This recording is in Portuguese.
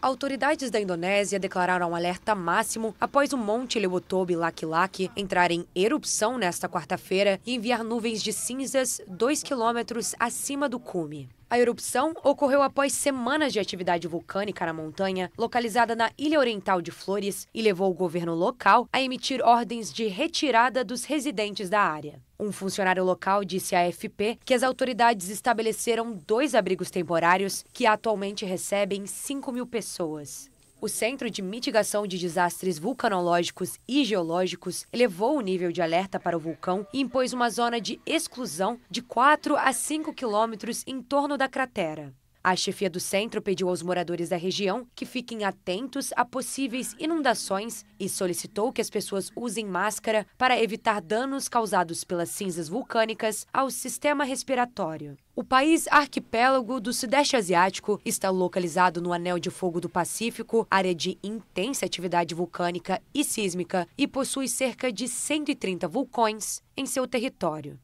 Autoridades da Indonésia declararam um alerta máximo após o Monte Leutobi Laki-Laki entrar em erupção nesta quarta-feira e enviar nuvens de cinzas 2 quilômetros acima do cume. A erupção ocorreu após semanas de atividade vulcânica na montanha, localizada na Ilha Oriental de Flores, e levou o governo local a emitir ordens de retirada dos residentes da área. Um funcionário local disse à AFP que as autoridades estabeleceram dois abrigos temporários que atualmente recebem 5 mil pessoas. O Centro de Mitigação de Desastres Vulcanológicos e Geológicos elevou o nível de alerta para o vulcão e impôs uma zona de exclusão de 4 a 5 quilômetros em torno da cratera. A chefia do centro pediu aos moradores da região que fiquem atentos a possíveis inundações e solicitou que as pessoas usem máscara para evitar danos causados pelas cinzas vulcânicas ao sistema respiratório. O país arquipélago do Sudeste Asiático está localizado no Anel de Fogo do Pacífico, área de intensa atividade vulcânica e sísmica, e possui cerca de 130 vulcões em seu território.